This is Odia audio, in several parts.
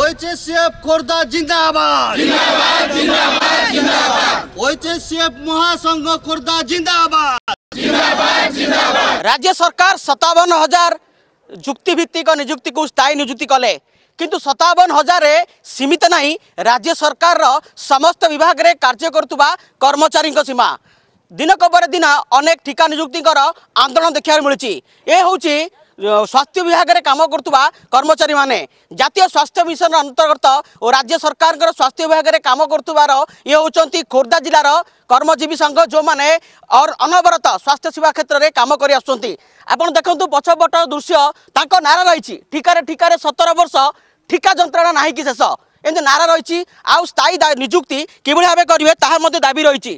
ওইচএসএফ খোর্ধা জিন্দাবাদ জিন্দাবাদ জিন্দাবাদ জিন্দাবাদ ওইচএসএফ মহাসংঘ খোর্ধা জিন্দাবাদ জিন্দাবাদ জিন্দাবাদ রাজ্য সরকার 57000 যুক্তিভিত্তিক নিযুক্তিকে স্থায়ী নিযুক্তি কলে কিন্তু সতাবন হাজারে সীমিত না রাজ্য সরকার সমস্ত বিভাগের কার্য করুবা কর্মচারী সীমা দিনক পরে দিন অনেক ঠিকা নিযুক্তি আন্দোলন দেখা মিলুছি এ হচ্ছে ସ୍ୱାସ୍ଥ୍ୟ ବିଭାଗରେ କାମ କରୁଥିବା କର୍ମଚାରୀମାନେ ଜାତୀୟ ସ୍ୱାସ୍ଥ୍ୟ ମିଶନ ଅନ୍ତର୍ଗତ ଓ ରାଜ୍ୟ ସରକାରଙ୍କର ସ୍ୱାସ୍ଥ୍ୟ ବିଭାଗରେ କାମ କରୁଥିବାର ଇଏ ହେଉଛନ୍ତି ଖୋର୍ଦ୍ଧା ଜିଲ୍ଲାର କର୍ମଜୀବୀ ସଂଘ ଯେଉଁମାନେ ଅନବରତ ସ୍ୱାସ୍ଥ୍ୟ ସେବା କ୍ଷେତ୍ରରେ କାମ କରି ଆସୁଛନ୍ତି ଆପଣ ଦେଖନ୍ତୁ ପଛପଟ ଦୃଶ୍ୟ ତାଙ୍କ ନାରା ରହିଛି ଠିକାରେ ଠିକାରେ ସତର ବର୍ଷ ଠିକା ଯନ୍ତ୍ରଣା ନାହିଁ କି ଶେଷ ଏମିତି ନାରା ରହିଛି ଆଉ ସ୍ଥାୟୀ ନିଯୁକ୍ତି କିଭଳି ଭାବେ କରିବେ ତାହା ମଧ୍ୟ ଦାବି ରହିଛି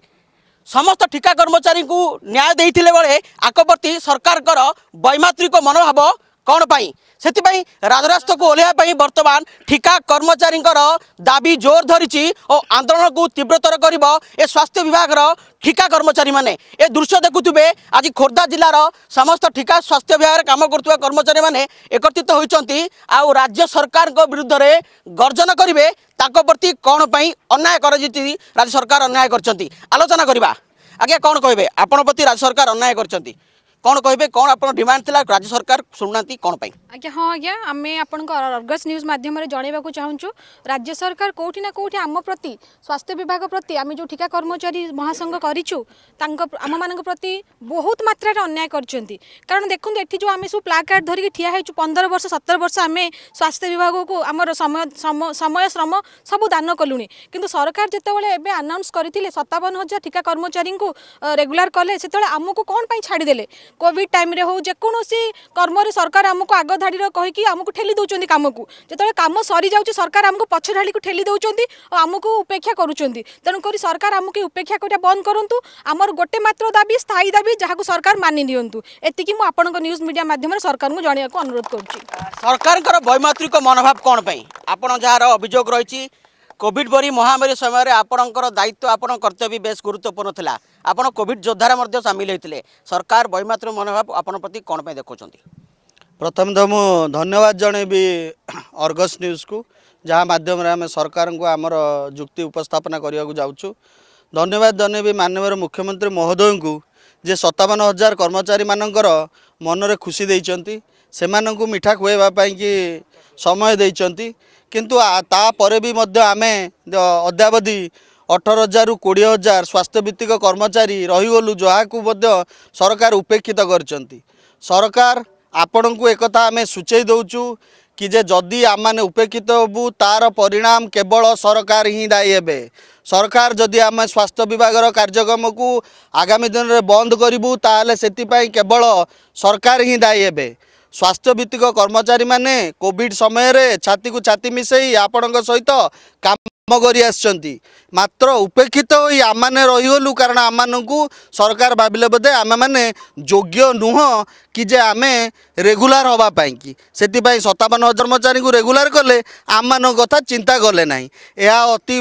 ସମସ୍ତ ଠିକା କର୍ମଚାରୀଙ୍କୁ ନ୍ୟାୟ ଦେଇଥିଲେ ବେଳେ ଆଙ୍କ ପ୍ରତି ସରକାରଙ୍କର ବୈମାତ୍ରିକ ମନୋଭାବ କ'ଣ ପାଇଁ ସେଥିପାଇଁ ରାଜରାସ୍ତକୁ ଓହ୍ଲାଇବା ପାଇଁ ବର୍ତ୍ତମାନ ଠିକା କର୍ମଚାରୀଙ୍କର ଦାବି ଜୋର ଧରିଛି ଓ ଆନ୍ଦୋଳନକୁ ତୀବ୍ରତର କରିବ ଏ ସ୍ୱାସ୍ଥ୍ୟ ବିଭାଗର ଠିକା କର୍ମଚାରୀମାନେ ଏ ଦୃଶ୍ୟ ଦେଖୁଥିବେ ଆଜି ଖୋର୍ଦ୍ଧା ଜିଲ୍ଲାର ସମସ୍ତ ଠିକା ସ୍ୱାସ୍ଥ୍ୟ ବିଭାଗରେ କାମ କରୁଥିବା କର୍ମଚାରୀମାନେ ଏକତ୍ରିତ ହୋଇଛନ୍ତି ଆଉ ରାଜ୍ୟ ସରକାରଙ୍କ ବିରୁଦ୍ଧରେ ଗର୍ଜନ କରିବେ ତାଙ୍କ ପ୍ରତି କ'ଣ ପାଇଁ ଅନ୍ୟାୟ କରାଯାଇଛି ରାଜ୍ୟ ସରକାର ଅନ୍ୟାୟ କରିଛନ୍ତି ଆଲୋଚନା କରିବା ଆଜ୍ଞା କ'ଣ କହିବେ ଆପଣ ପ୍ରତି ରାଜ୍ୟ ସରକାର ଅନ୍ୟାୟ କରିଛନ୍ତି କ'ଣ କହିବେ କ'ଣ ଆପଣ ଡିମାଣ୍ଡ ଥିଲା ରାଜ୍ୟ ସରକାର ଶୁଣୁନାହାନ୍ତି କ'ଣ ପାଇଁ ଆଜ୍ଞା ହଁ ଆଜ୍ଞା ଆମେ ଆପଣଙ୍କ ଅର୍ଗସ୍ ନ୍ୟୁଜ୍ ମାଧ୍ୟମରେ ଜଣାଇବାକୁ ଚାହୁଁଛୁ ରାଜ୍ୟ ସରକାର କେଉଁଠି ନା କେଉଁଠି ଆମ ପ୍ରତି ସ୍ୱାସ୍ଥ୍ୟ ବିଭାଗ ପ୍ରତି ଆମେ ଯେଉଁ ଠିକା କର୍ମଚାରୀ ମହାସଂଘ କରିଛୁ ତାଙ୍କ ଆମମାନଙ୍କ ପ୍ରତି ବହୁତ ମାତ୍ରାରେ ଅନ୍ୟାୟ କରିଛନ୍ତି କାରଣ ଦେଖନ୍ତୁ ଏଠି ଯେଉଁ ଆମେ ସବୁ ପ୍ଲାକାର୍ଡ଼ ଧରିକି ଠିଆ ହେଇଛୁ ପନ୍ଦର ବର୍ଷ ସତର ବର୍ଷ ଆମେ ସ୍ୱାସ୍ଥ୍ୟ ବିଭାଗକୁ ଆମର ସମୟ ସମୟ ଶ୍ରମ ସବୁ ଦାନ କଲୁଣି କିନ୍ତୁ ସରକାର ଯେତେବେଳେ ଏବେ ଆନାଉନ୍ସ କରିଥିଲେ ସତାବନ ହଜାର ଠିକା କର୍ମଚାରୀଙ୍କୁ ରେଗୁଲାର କଲେ ସେତେବେଳେ ଆମକୁ କ'ଣ ପାଇଁ ଛାଡ଼ିଦେଲେ কোভিড টাইমে হোক যেকোনসি কর্মরে সরকার আমি আগ ধাড়ি কী আমি ঠেলি দেছেন কামকু যেত কাম সরি যাচ্ছে সরকার আমি পছ ধাড়ি ঠেলি দেছেন ও আমি উপেক্ষা করছেন তেমকি সরকার আমি উপেক্ষা করা বন্ধ করতু আমার গোটে মাত্র দাবি স্থায়ী দাবি যা সরকার মানি নিউ এতিকি মু আপনার নিউজ মিডিয়া মাধ্যমে সরকার জনাইব অনুরোধ করছি সরকার বৈমাত্রিক মনোভাব কোণ আপনার যার অভিযোগ রয়েছে କୋଭିଡ୍ ପରି ମହାମାରୀ ସମୟରେ ଆପଣଙ୍କର ଦାୟିତ୍ୱ ଆପଣଙ୍କ କର୍ତ୍ତବ୍ୟ ବେଶ୍ ଗୁରୁତ୍ୱପୂର୍ଣ୍ଣ ଥିଲା ଆପଣ କୋଭିଡ୍ ଯୋଦ୍ଧାରେ ମଧ୍ୟ ସାମିଲ ହୋଇଥିଲେ ସରକାର ବୈମାତୃ ମନୋଭାବ ଆପଣଙ୍କ ପ୍ରତି କ'ଣ ପାଇଁ ଦେଖୁଛନ୍ତି ପ୍ରଥମତଃ ମୁଁ ଧନ୍ୟବାଦ ଜଣେଇବି ଅର୍ଗସ୍ ନ୍ୟୁଜ୍କୁ ଯାହା ମାଧ୍ୟମରେ ଆମେ ସରକାରଙ୍କୁ ଆମର ଯୁକ୍ତି ଉପସ୍ଥାପନା କରିବାକୁ ଯାଉଛୁ ଧନ୍ୟବାଦ ଜଣେଇବି ମାନ୍ୟବର ମୁଖ୍ୟମନ୍ତ୍ରୀ ମହୋଦୟଙ୍କୁ ଯେ ସତାବନ ହଜାର କର୍ମଚାରୀମାନଙ୍କର ମନରେ ଖୁସି ଦେଇଛନ୍ତି ସେମାନଙ୍କୁ ମିଠା ଖୁଆଇବା ପାଇଁକି ସମୟ ଦେଇଛନ୍ତି କିନ୍ତୁ ତାପରେ ବି ମଧ୍ୟ ଆମେ ଅଦ୍ୟାବଧି ଅଠର ହଜାରରୁ କୋଡ଼ିଏ ହଜାର ସ୍ୱାସ୍ଥ୍ୟ ଭିତ୍ତିକ କର୍ମଚାରୀ ରହିଗଲୁ ଯାହାକୁ ମଧ୍ୟ ସରକାର ଉପେକ୍ଷିତ କରିଛନ୍ତି ସରକାର ଆପଣଙ୍କୁ ଏକଥା ଆମେ ସୂଚାଇ ଦେଉଛୁ କି ଯେ ଯଦି ଆମେମାନେ ଉପେକ୍ଷିତ ହେବୁ ତାର ପରିଣାମ କେବଳ ସରକାର ହିଁ ଦାୟୀ ହେବେ ସରକାର ଯଦି ଆମେ ସ୍ୱାସ୍ଥ୍ୟ ବିଭାଗର କାର୍ଯ୍ୟକ୍ରମକୁ ଆଗାମୀ ଦିନରେ ବନ୍ଦ କରିବୁ ତାହେଲେ ସେଥିପାଇଁ କେବଳ ସରକାର ହିଁ ଦାୟୀ ହେବେ ସ୍ୱାସ୍ଥ୍ୟ ଭିତ୍ତିକ କର୍ମଚାରୀମାନେ କୋଭିଡ଼ ସମୟରେ ଛାତିକୁ ଛାତି ମିଶାଇ ଆପଣଙ୍କ ସହିତ କାମ କରି ଆସିଛନ୍ତି ମାତ୍ର ଉପେକ୍ଷିତ ହୋଇ ଆମମାନେ ରହିଗଲୁ କାରଣ ଆମମାନଙ୍କୁ ସରକାର ଭାବିଲେ ବୋଧେ ଆମେମାନେ ଯୋଗ୍ୟ ନୁହଁ କି ଯେ ଆମେ ରେଗୁଲାର ହେବା ପାଇଁକି ସେଥିପାଇଁ ସତାବନ କର୍ମଚାରୀଙ୍କୁ ରେଗୁଲାର କଲେ ଆମମାନଙ୍କ କଥା ଚିନ୍ତା କଲେ ନାହିଁ ଏହା ଅତି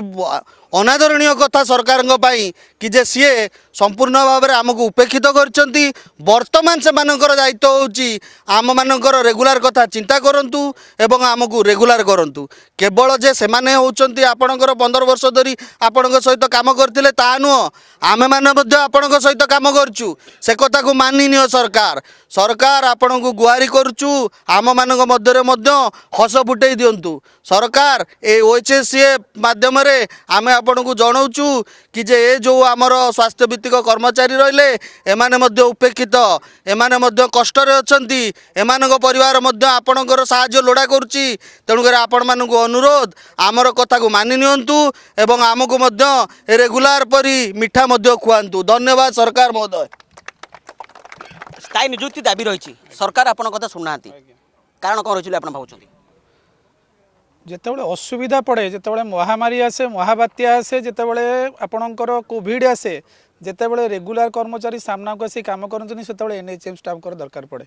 ଅନାଦରଣୀୟ କଥା ସରକାରଙ୍କ ପାଇଁ କି ଯେ ସିଏ ସମ୍ପୂର୍ଣ୍ଣ ଭାବରେ ଆମକୁ ଉପେକ୍ଷିତ କରିଛନ୍ତି ବର୍ତ୍ତମାନ ସେମାନଙ୍କର ଦାୟିତ୍ୱ ହେଉଛି ଆମମାନଙ୍କର ରେଗୁଲାର କଥା ଚିନ୍ତା କରନ୍ତୁ ଏବଂ ଆମକୁ ରେଗୁଲାର କରନ୍ତୁ କେବଳ ଯେ ସେମାନେ ହେଉଛନ୍ତି ଆପଣଙ୍କର ପନ୍ଦର ବର୍ଷ ଧରି ଆପଣଙ୍କ ସହିତ କାମ କରିଥିଲେ ତାହା ନୁହଁ ଆମେମାନେ ମଧ୍ୟ ଆପଣଙ୍କ ସହିତ କାମ କରୁଛୁ ସେ କଥାକୁ ମାନିନିଅ ସରକାର ସରକାର ଆପଣଙ୍କୁ ଗୁହାରି କରୁଛୁ ଆମମାନଙ୍କ ମଧ୍ୟରେ ମଧ୍ୟ ହସ ଫୁଟେଇ ଦିଅନ୍ତୁ ସରକାର ଏ ଓଏଚ୍ଏସ୍ସିଏ ମାଧ୍ୟମରେ ଆମେ ଆପଣଙ୍କୁ ଜଣାଉଛୁ କି ଯେ ଏ ଯେଉଁ ଆମର ସ୍ୱାସ୍ଥ୍ୟ ଭିତ୍ତିକ କର୍ମଚାରୀ ରହିଲେ ଏମାନେ ମଧ୍ୟ ଉପେକ୍ଷିତ ଏମାନେ ମଧ୍ୟ କଷ୍ଟରେ ଅଛନ୍ତି ଏମାନଙ୍କ ପରିବାର ମଧ୍ୟ ଆପଣଙ୍କର ସାହାଯ୍ୟ ଲୋଡ଼ା କରୁଛି ତେଣୁକରି ଆପଣମାନଙ୍କୁ ଅନୁରୋଧ ଆମର କଥାକୁ ମାନି ନିଅନ୍ତୁ ଏବଂ ଆମକୁ ମଧ୍ୟ ରେଗୁଲାର ପରି ମିଠା ମଧ୍ୟ ଖୁଆନ୍ତୁ ଧନ୍ୟବାଦ ସରକାର ମହୋଦୟ ସ୍ଥାୟୀ ନିଯୁକ୍ତି ଦାବି ରହିଛି ସରକାର ଆପଣଙ୍କ କଥା ଶୁଣୁନାହାନ୍ତି କାରଣ କ'ଣ ରହିଛି ଆପଣ ଭାବୁଛନ୍ତି যেতবে অসুবিধা পড়ে যেতবে মহামারী আসে মহাবাত্যা আসে যেতবে আপনার কোভিড আসে যেতবে রেগুলার কর্মচারী সামনাকু আসি কাম করছেন সেতবে এনএচএম স্টাফর দরকার পড়ে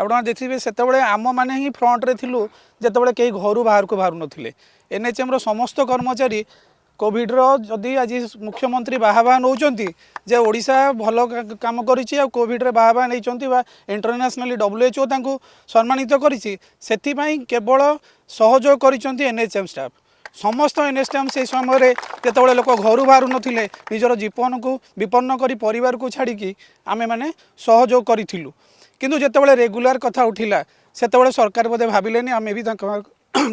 আপনার দেখবে সেতবে আমি ফ্রন্টে লু যেত কেউ ঘর বাহার বাহু নলে এনএচএম্র সমস্ত কর্মচারী কোভিডর যদি আজ মুখ্যমন্ত্রী বাহাবা নৌকর যে ওড়শা ভাল কাম করেছি আর কোভিড্রে বাহাবা নিয়েছেন বা ইন্টরন্যাশনালি ডব্লুএচও তাঁকু সম্মানিত করেছি সেপাই কেবল সহযোগ করেছেন এনএচএম স্টাফ সমস্ত এনএসটিএম সেই সময় যেতবে লোক ঘর বাহু নথিলে নিজের জীবনক বিপন্ন করে পরিবার ছাড়িকি আমি মানে সহযোগ করেছিল কিন্তু যেতবে রেগুলার কথা উঠিলা সেতবে সরকার বোধে ভাবিলে আমি বি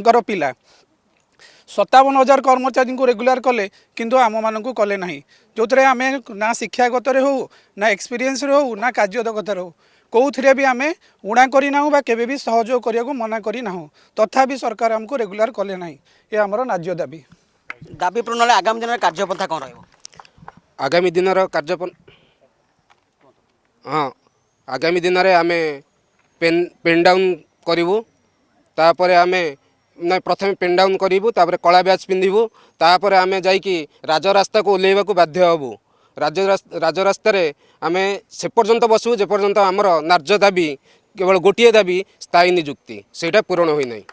তাঁর পিলা ସତାବନ ହଜାର କର୍ମଚାରୀଙ୍କୁ ରେଗୁଲାର କଲେ କିନ୍ତୁ ଆମମାନଙ୍କୁ କଲେ ନାହିଁ ଯେଉଁଥିରେ ଆମେ ନା ଶିକ୍ଷାଗତରେ ହେଉ ନା ଏକ୍ସପିରିଏନ୍ସରେ ହେଉ ନା କାର୍ଯ୍ୟଦକ୍ଷତାରେ ହେଉ କେଉଁଥିରେ ବି ଆମେ ଉଣା କରିନାହୁଁ ବା କେବେ ବି ସହଯୋଗ କରିବାକୁ ମନା କରିନାହୁଁ ତଥାପି ସରକାର ଆମକୁ ରେଗୁଲାର କଲେ ନାହିଁ ଏ ଆମର ନ୍ୟାଯ୍ୟ ଦାବି ଦାବି ପୂରଣ ହେଲେ ଆଗାମୀ ଦିନର କାର୍ଯ୍ୟପନ୍ଥା କ'ଣ ରହିବ ଆଗାମୀ ଦିନର କାର୍ଯ୍ୟପନ୍ଥା ହଁ ଆଗାମୀ ଦିନରେ ଆମେ ପେନ୍ ପେନ୍ ଡାଉନ୍ କରିବୁ ତାପରେ ଆମେ ନାଇଁ ପ୍ରଥମେ ପେନ୍ ଡାଉନ୍ କରିବୁ ତାପରେ କଳା ବ୍ୟାଚ୍ ପିନ୍ଧିବୁ ତାପରେ ଆମେ ଯାଇକି ରାଜରାସ୍ତାକୁ ଓହ୍ଲାଇବାକୁ ବାଧ୍ୟ ହେବୁ ରାଜରାସ୍ତାରେ ଆମେ ସେପର୍ଯ୍ୟନ୍ତ ବସିବୁ ଯେପର୍ଯ୍ୟନ୍ତ ଆମର ନାର୍ଯ୍ୟ ଦାବି କେବଳ ଗୋଟିଏ ଦାବି ସ୍ଥାୟୀ ନିଯୁକ୍ତି ସେଇଟା ପୂରଣ ହୋଇନାହିଁ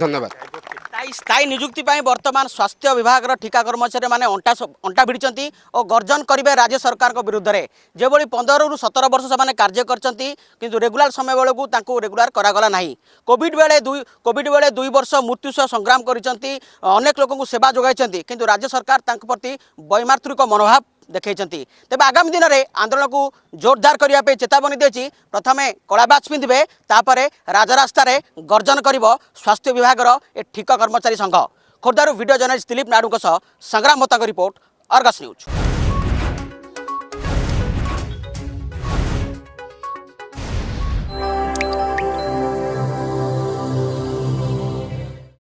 ଧନ୍ୟବାଦ ସ୍ଥାୟୀ ସ୍ଥାୟୀ ନିଯୁକ୍ତି ପାଇଁ ବର୍ତ୍ତମାନ ସ୍ୱାସ୍ଥ୍ୟ ବିଭାଗର ଠିକା କର୍ମଚାରୀ ମାନେ ଅଣ୍ଟା ଅଣ୍ଟା ଭିଡ଼ିଛନ୍ତି ଓ ଗର୍ଜନ କରିବେ ରାଜ୍ୟ ସରକାରଙ୍କ ବିରୁଦ୍ଧରେ ଯେଭଳି ପନ୍ଦରରୁ ସତର ବର୍ଷ ସେମାନେ କାର୍ଯ୍ୟ କରିଛନ୍ତି କିନ୍ତୁ ରେଗୁଲାର ସମୟ ବେଳକୁ ତାଙ୍କୁ ରେଗୁଲାର କରାଗଲା ନାହିଁ କୋଭିଡ଼ ବେଳେ ଦୁଇ କୋଭିଡ଼ ବେଳେ ଦୁଇ ବର୍ଷ ମୃତ୍ୟୁ ସହ ସଂଗ୍ରାମ କରିଛନ୍ତି ଅନେକ ଲୋକଙ୍କୁ ସେବା ଯୋଗାଇଛନ୍ତି କିନ୍ତୁ ରାଜ୍ୟ ସରକାର ତାଙ୍କ ପ୍ରତି ବୈମାତୃକ ମନୋଭାବ ଦେଖାଇଛନ୍ତି ତେବେ ଆଗାମୀ ଦିନରେ ଆନ୍ଦୋଳନକୁ ଜୋରଦାର କରିବା ପାଇଁ ଚେତାବନୀ ଦେଇଛି ପ୍ରଥମେ କଳା ବ୍ୟାଚ୍ ପିନ୍ଧିବେ ତାପରେ ରାଜରାସ୍ତାରେ ଗର୍ଜନ କରିବ ସ୍ୱାସ୍ଥ୍ୟ ବିଭାଗର ଏ ଠିକ କର୍ମଚାରୀ ସଂଘ ଖୋର୍ଦ୍ଧାରୁ ଭିଡ଼ିଓ ଜର୍ନାଲିଷ୍ଟ ଦିଲୀପ ନାଡ଼ୁଙ୍କ ସହ ସଂଗ୍ରାମ ମହତାଙ୍କ ରିପୋର୍ଟ ଅର୍ଗସ ନ୍ୟୁଜ୍